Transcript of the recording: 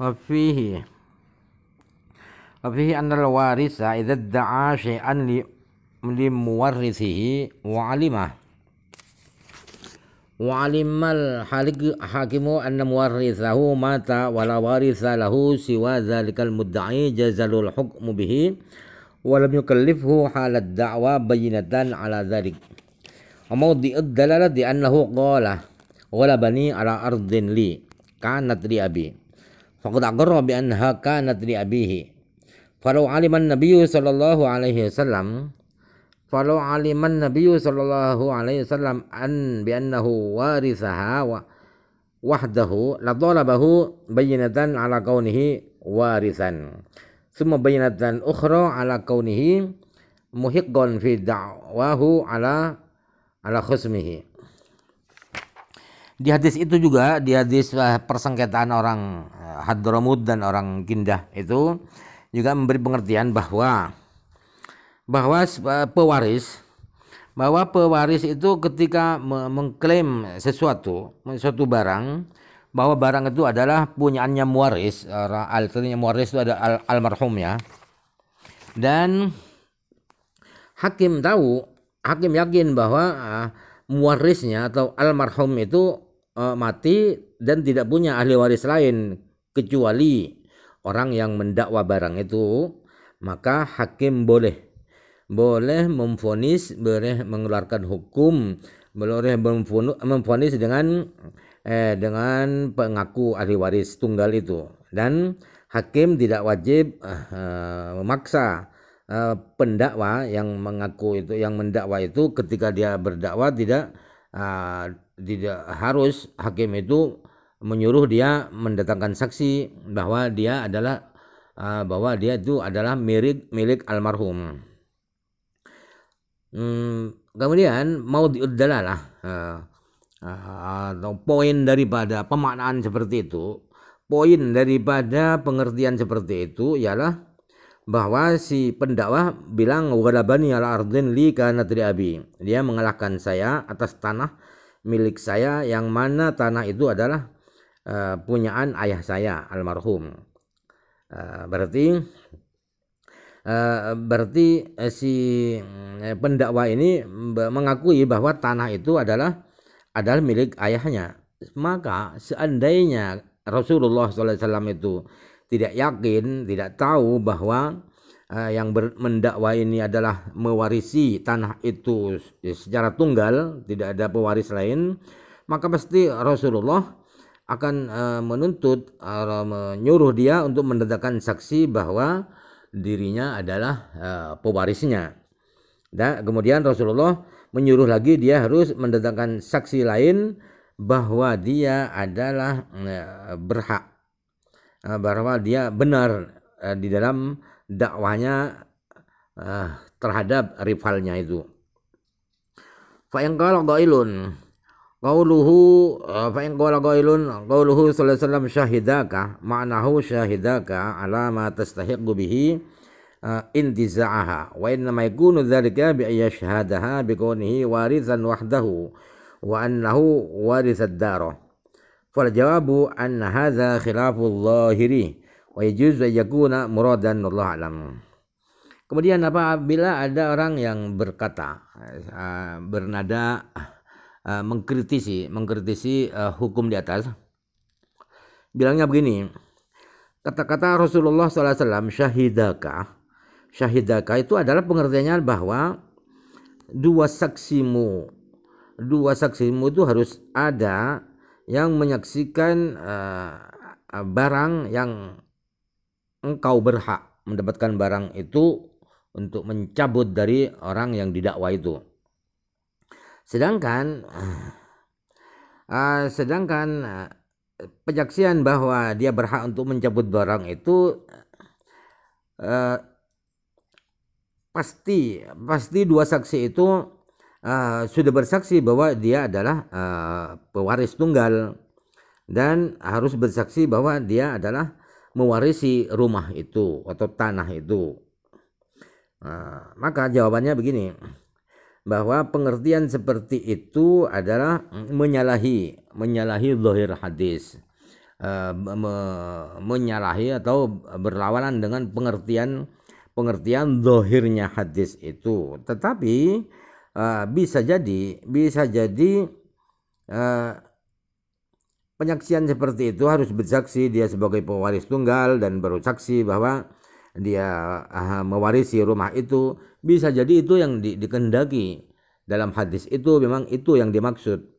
وفيه وفيه أن الوارث إذا ادعى شيئا لمورثه وعلمه وعلم الحاكم أن مورثه مات ولا وارث له سوى ذلك المدعي جزل الحكم به ولم يكلفه حال الدعوى بينة على ذلك وموضع الدلالة أنه قال غلبني على أرض لي كانت لأبي faqad aqarra bi annaha kanat li abihi falau aliman nabiyyu sallallahu alaihi wasallam falau aliman nabiyyu sallallahu alaihi wasallam an bi annahu warisaha wa wahdahu la talabahu bayyinatan ala kaunihi warisan summa bayyinatan ukhra ala kaunihi muhiqqan fi da'wahu ala ala khusmihi di hadis itu juga di hadis eh, persengketaan orang Hadramud dan orang Kindah itu juga memberi pengertian bahwa bahwa eh, pewaris bahwa pewaris itu ketika mengklaim sesuatu suatu barang bahwa barang itu adalah punyaannya muaris eh, artinya muaris itu ada al almarhum ya dan hakim tahu hakim yakin bahwa uh, eh, muarisnya atau almarhum itu uh, mati dan tidak punya ahli waris lain kecuali orang yang mendakwa barang itu maka hakim boleh boleh memfonis boleh mengeluarkan hukum boleh memfonis dengan eh, dengan pengaku ahli waris tunggal itu dan hakim tidak wajib eh, eh, memaksa eh, pendakwa yang mengaku itu yang mendakwa itu ketika dia berdakwa tidak eh, tidak harus hakim itu menyuruh dia mendatangkan saksi bahwa dia adalah eh, bahwa dia itu adalah milik milik almarhum. Hmm, kemudian mau diudalalah uh, eh, eh, atau poin daripada pemaknaan seperti itu, poin daripada pengertian seperti itu ialah bahwa si pendakwah bilang ghalabani ala ardin li kana abi. Dia mengalahkan saya atas tanah milik saya yang mana tanah itu adalah Eh, punyaan ayah saya almarhum. Eh, berarti eh, berarti si pendakwa ini mengakui bahwa tanah itu adalah adalah milik ayahnya. Maka seandainya Rasulullah SAW itu tidak yakin, tidak tahu bahwa yang ber, mendakwa ini adalah mewarisi tanah itu secara tunggal, tidak ada pewaris lain, maka pasti Rasulullah akan eh, menuntut atau eh, menyuruh dia untuk mendatangkan saksi bahwa dirinya adalah eh, pewarisnya. Dan kemudian Rasulullah menyuruh lagi dia harus mendatangkan saksi lain bahwa dia adalah berhak bahwa dia benar di dalam dakwanya terhadap rivalnya itu. Fa yang qala Qauluhu eh, fa in qala qailun qauluhu sallallahu alaihi wasallam syahidaka ma'nahu syahidaka ala ma tastahiqu bihi eh, intiza'aha wa inna ma yakunu dhalika bi syahadaha bi kunihi warithan wahdahu wa annahu warithad darah fal jawabu anna hadza khilafu dhahiri wa yajuz yakuna muradan Allah alam kemudian apabila ada orang yang berkata eh, bernada Eh, mengkritisi mengkritisi uh, hukum di atas bilangnya begini kata-kata Rasulullah SAW syahidaka syahidaka itu adalah pengertiannya bahwa dua saksimu dua saksimu itu harus ada yang menyaksikan uh, barang yang engkau berhak mendapatkan barang itu untuk mencabut dari orang yang didakwa itu Sedangkan uh, sedangkan uh, penyaksian bahwa dia berhak untuk mencabut barang itu uh, pasti pasti dua saksi itu uh, sudah bersaksi bahwa dia adalah uh, pewaris tunggal dan harus bersaksi bahwa dia adalah mewarisi rumah itu atau tanah itu. Uh, maka jawabannya begini bahwa pengertian seperti itu adalah menyalahi menyalahi zahir hadis eh, me, menyalahi atau berlawanan dengan pengertian pengertian zahirnya hadis itu tetapi e, bisa jadi bisa jadi e, penyaksian seperti itu harus bersaksi dia sebagai pewaris tunggal dan baru saksi bahwa dia uh, mewarisi rumah itu bisa jadi itu yang di, dikendaki dalam hadis itu memang itu yang dimaksud